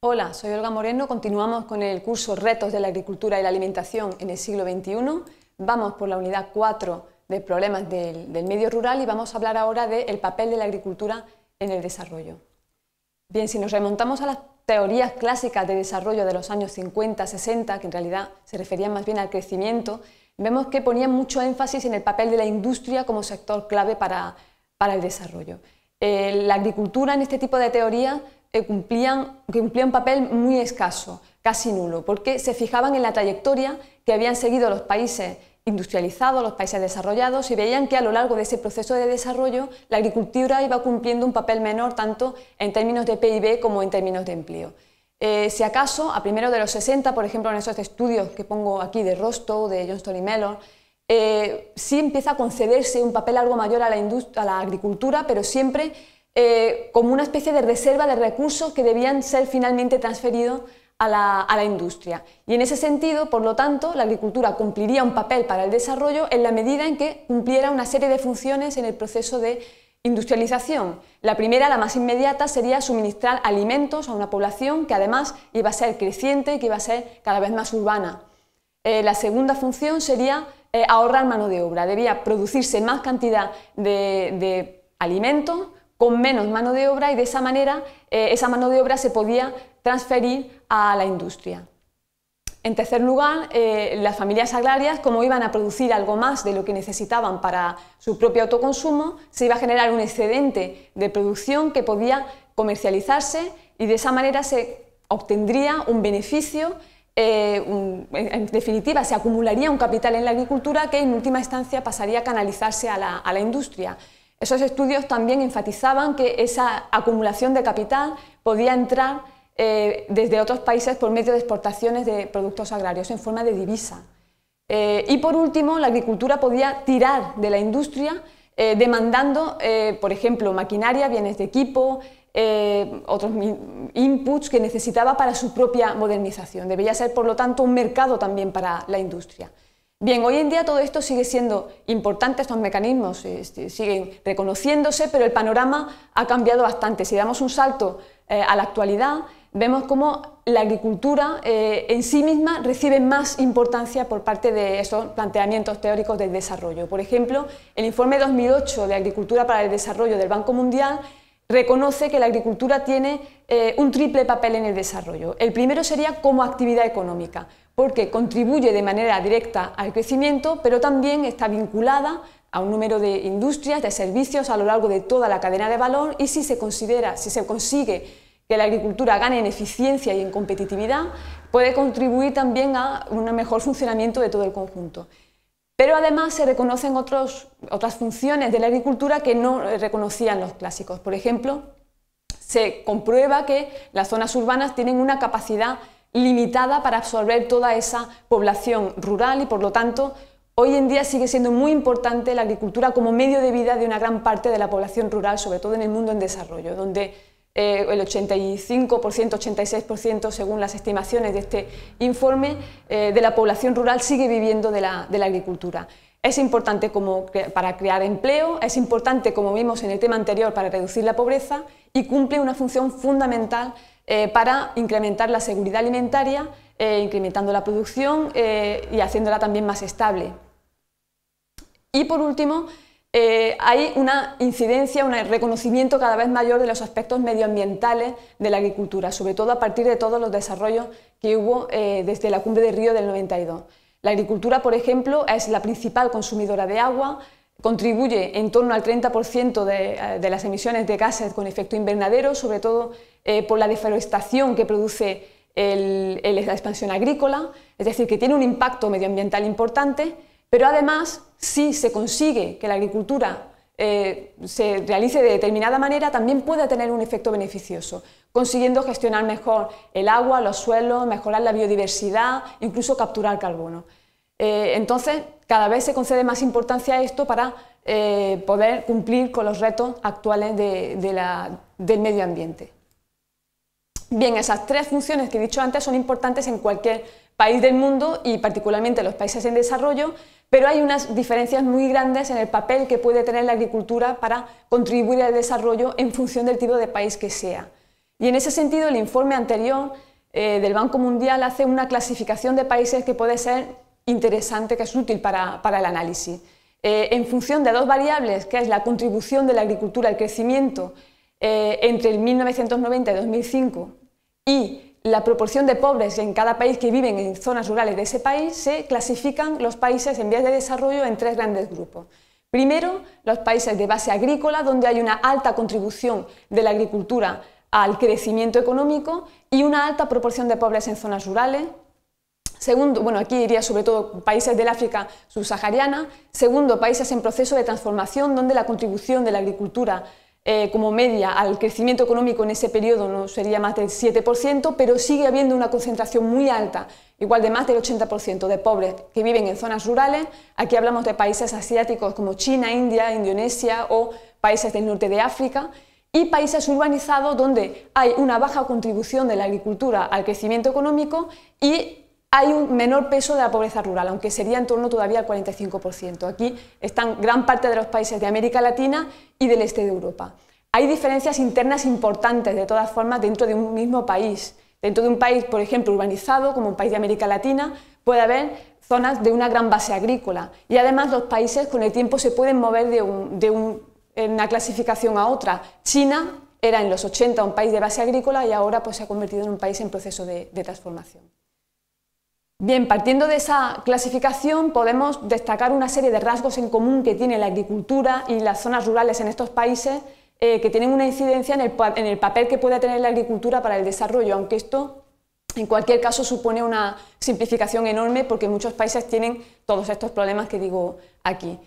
Hola, soy Olga Moreno. Continuamos con el curso Retos de la Agricultura y la Alimentación en el siglo XXI. Vamos por la unidad 4 de problemas del, medio rural y vamos a hablar ahora del papel de la agricultura en el desarrollo. Bien, si nos remontamos a las teorías clásicas de desarrollo de los años 50, 60, que en realidad se referían más bien al crecimiento, vemos que ponían mucho énfasis en el papel de la industria como sector clave para, para el desarrollo. Eh, la agricultura en este tipo de teoría eh, cumplían, cumplía un papel muy escaso, casi nulo, porque se fijaban en la trayectoria que habían seguido los países industrializados, los países desarrollados, y veían que a lo largo de ese proceso de desarrollo la agricultura iba cumpliendo un papel menor tanto en términos de PIB como en términos de empleo. Eh, si acaso, a primero de los 60, por ejemplo, en esos estudios que pongo aquí de Rostow, de Johnston y Mellon, eh, sí empieza a concederse un papel algo mayor a la, a la agricultura, pero siempre eh, como una especie de reserva de recursos que debían ser finalmente transferidos a la, industria. Y en ese sentido, por lo tanto, la agricultura cumpliría un papel para el desarrollo en la medida en que cumpliera una serie de funciones en el proceso de industrialización. La primera, la más inmediata, sería suministrar alimentos a una población que además iba a ser creciente y que iba a ser cada vez más urbana. Eh, la segunda función sería eh, ahorrar mano de obra. Debía producirse más cantidad de alimentos con menos mano de obra y de esa manera eh, esa mano de obra se podía transferir a la industria. En tercer lugar, eh, las familias agrarias, como iban a producir algo más de lo que necesitaban para su propio autoconsumo, se iba a generar un excedente de producción que podía comercializarse y de esa manera se obtendría un beneficio, eh, en definitiva se acumularía un capital en la agricultura que en última instancia pasaría a canalizarse a la industria. Esos estudios también enfatizaban que esa acumulación de capital podía entrar eh, desde otros países por medio de exportaciones de productos agrarios en forma de divisa. Eh, y por último, la agricultura podía tirar de la industria eh, demandando, por ejemplo, maquinaria, bienes de equipo, otros inputs que necesitaba para su propia modernización. Debía ser, por lo tanto, un mercado también para la industria. Bien, hoy en día todo esto sigue siendo importante, estos mecanismos eh, este, siguen reconociéndose, pero el panorama ha cambiado bastante. Si damos un salto eh, a la actualidad, vemos cómo la agricultura eh, en sí misma recibe más importancia por parte de esos planteamientos teóricos del desarrollo. Por ejemplo, el informe 2008 de Agricultura para el Desarrollo del Banco Mundial reconoce que la agricultura tiene un triple papel en el desarrollo. El primero sería como actividad económica, porque contribuye de manera directa al crecimiento, pero también está vinculada a un número de industrias, de servicios a lo largo de toda la cadena de valor y si se considera, si se consigue que la agricultura gane en eficiencia y en competitividad, puede contribuir también a un mejor funcionamiento de todo el conjunto. Pero además se reconocen otras funciones de la agricultura que no reconocían los clásicos. Por ejemplo, se comprueba que las zonas urbanas tienen una capacidad limitada para absorber toda esa población rural y por lo tanto hoy en día sigue siendo muy importante la agricultura como medio de vida de una gran parte de la población rural, sobre todo en el mundo en desarrollo, donde eh, el 85%, 86% según las estimaciones de este informe eh, de la población rural sigue viviendo de la agricultura es importante como para crear empleo, es importante, como vimos en el tema anterior, para reducir la pobreza y cumple una función fundamental eh, para incrementar la seguridad alimentaria, eh, incrementando la producción eh, y haciéndola también más estable. Y por último, hay una incidencia, un reconocimiento cada vez mayor de los aspectos medioambientales de la agricultura, sobre todo a partir de todos los desarrollos que hubo desde la cumbre de Río del 92. La agricultura, por ejemplo, es la principal consumidora de agua, contribuye en torno al 30% eh, de, las emisiones de gases con efecto invernadero, sobre todo eh, por la deforestación que produce la expansión agrícola, es decir, que tiene un impacto medioambiental importante, pero además, si se consigue que la agricultura eh, se realice de determinada manera, también puede tener un efecto beneficioso consiguiendo gestionar mejor el agua, los suelos, mejorar la biodiversidad, incluso capturar carbono. Eh, entonces, cada vez se concede más importancia a esto para eh, poder cumplir con los retos actuales del medio ambiente. Bien, esas tres funciones que he dicho antes son importantes en cualquier país del mundo y particularmente en los países en desarrollo, pero hay unas diferencias muy grandes en el papel que puede tener la agricultura para contribuir al desarrollo en función del tipo de país que sea. Y en ese sentido, el informe anterior eh, del Banco Mundial hace una clasificación de países que puede ser interesante, que es útil para, el análisis. Eh, en función de dos variables, que es la contribución de la agricultura al crecimiento eh, entre el 1990 y 2005 y la proporción de pobres en cada país que viven en zonas rurales de ese país, se clasifican los países en vías de desarrollo en tres grandes grupos. Primero, los países de base agrícola, donde hay una alta contribución de la agricultura al crecimiento económico y una alta proporción de pobres en zonas rurales. Segundo, bueno, aquí iría sobre todo países del África subsahariana. Segundo, países en proceso de transformación donde la contribución de la agricultura eh, como media al crecimiento económico en ese periodo no sería más del 7%, pero sigue habiendo una concentración muy alta, igual de más del 80% de pobres que viven en zonas rurales. Aquí hablamos de países asiáticos como China, India, Indonesia o países del norte de África y países urbanizados donde hay una baja contribución de la agricultura al crecimiento económico y hay un menor peso de la pobreza rural, aunque sería en torno todavía al 45%. Aquí están gran parte de los países de América Latina y del este de Europa. Hay diferencias internas importantes, de todas formas, dentro de un mismo país. Dentro de un país, por ejemplo, urbanizado, como un país de América Latina, puede haber zonas de una gran base agrícola. Y además los países con el tiempo se pueden mover de un, de un una clasificación a otra. China era en los 80 un país de base agrícola y ahora pues, se ha convertido en un país en proceso de, transformación. Bien, partiendo de esa clasificación podemos destacar una serie de rasgos en común que tiene la agricultura y las zonas rurales en estos países eh, que tienen una incidencia en el, en el, papel que puede tener la agricultura para el desarrollo, aunque esto en cualquier caso supone una simplificación enorme porque muchos países tienen todos estos problemas que digo aquí.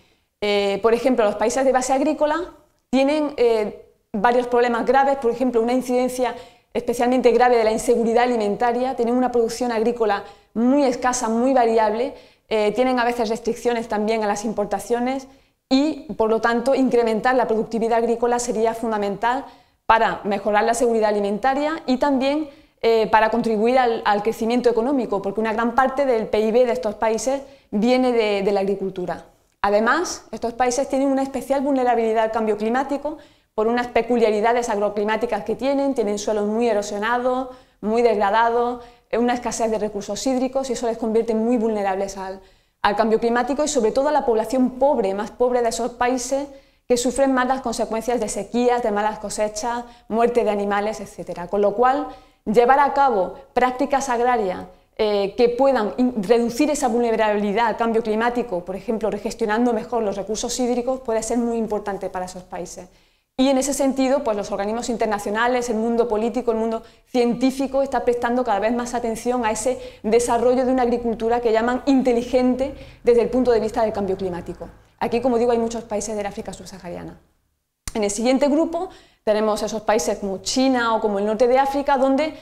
Eh, por ejemplo, los países de base agrícola tienen eh, varios problemas graves, por ejemplo, una incidencia especialmente grave de la inseguridad alimentaria, tienen una producción agrícola muy escasa, muy variable, eh, tienen a veces restricciones también a las importaciones y, por lo tanto, incrementar la productividad agrícola sería fundamental para mejorar la seguridad alimentaria y también para contribuir al, crecimiento económico, porque una gran parte del PIB de estos países viene de la agricultura. Además, estos países tienen una especial vulnerabilidad al cambio climático por unas peculiaridades agroclimáticas que tienen, tienen suelos muy erosionados, muy degradados, una escasez de recursos hídricos y eso les convierte muy vulnerables al, cambio climático y sobre todo a la población pobre, más pobre de esos países que sufren más las consecuencias de sequías, de malas cosechas, muerte de animales, etc. Con lo cual, llevar a cabo prácticas agrarias eh, que puedan reducir esa vulnerabilidad al cambio climático, por ejemplo, gestionando mejor los recursos hídricos, puede ser muy importante para esos países. Y en ese sentido, pues los organismos internacionales, el mundo político, el mundo científico está prestando cada vez más atención a ese desarrollo de una agricultura que llaman inteligente desde el punto de vista del cambio climático. Aquí, como digo, hay muchos países del África subsahariana. En el siguiente grupo tenemos esos países como China o como el norte de África, donde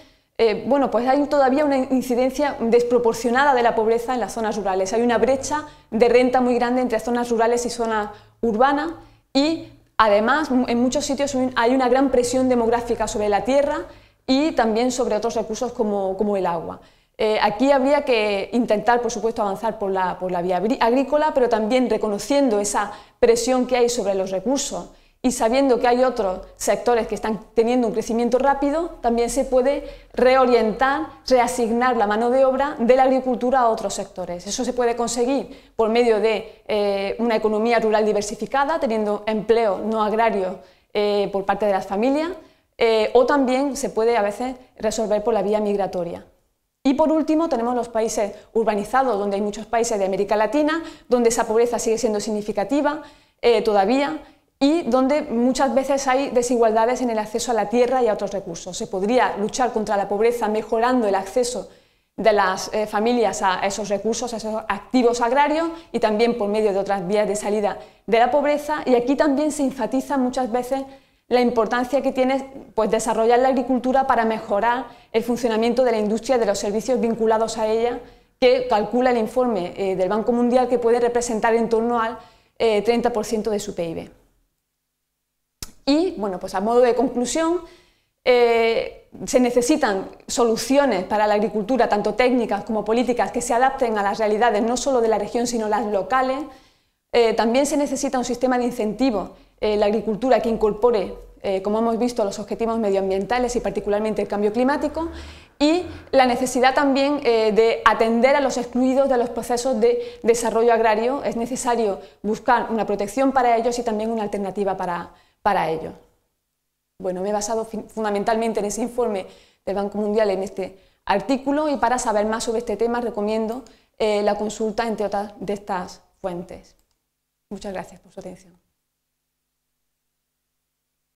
eh, bueno, pues hay todavía una incidencia desproporcionada de la pobreza en las zonas rurales. Hay una brecha de renta muy grande entre zonas rurales y zonas urbanas y además en muchos sitios hay una gran presión demográfica sobre la tierra y también sobre otros recursos como, el agua. Eh, aquí habría que intentar, por supuesto, avanzar por la vía agrícola, pero también reconociendo esa presión que hay sobre los recursos y sabiendo que hay otros sectores que están teniendo un crecimiento rápido, también se puede reorientar, reasignar la mano de obra de la agricultura a otros sectores. Eso se puede conseguir por medio de eh, una economía rural diversificada, teniendo empleo no agrario eh, por parte de las familias, eh, o también se puede a veces resolver por la vía migratoria. Y por último tenemos los países urbanizados, donde hay muchos países de América Latina, donde esa pobreza sigue siendo significativa todavía y donde muchas veces hay desigualdades en el acceso a la tierra y a otros recursos. Se podría luchar contra la pobreza mejorando el acceso de las eh, familias a esos recursos, a esos activos agrarios y también por medio de otras vías de salida de la pobreza. Y aquí también se enfatiza muchas veces la importancia que tiene pues, desarrollar la agricultura para mejorar el funcionamiento de la industria de los servicios vinculados a ella, que calcula el informe eh, del Banco Mundial que puede representar en torno al 30% eh, de su PIB. Y, bueno, pues a modo de conclusión, eh, se necesitan soluciones para la agricultura, tanto técnicas como políticas, que se adapten a las realidades no solo de la región, sino las locales. Eh, también se necesita un sistema de incentivos, eh, la agricultura que incorpore, eh, como hemos visto, los objetivos medioambientales y particularmente el cambio climático, y la necesidad también de atender a los excluidos de los procesos de desarrollo agrario. Es necesario buscar una protección para ellos y también una alternativa para para ello. Bueno, me he basado fundamentalmente en ese informe del Banco Mundial, en este artículo, y para saber más sobre este tema recomiendo eh, la consulta, entre otras, de estas fuentes. Muchas gracias por su atención.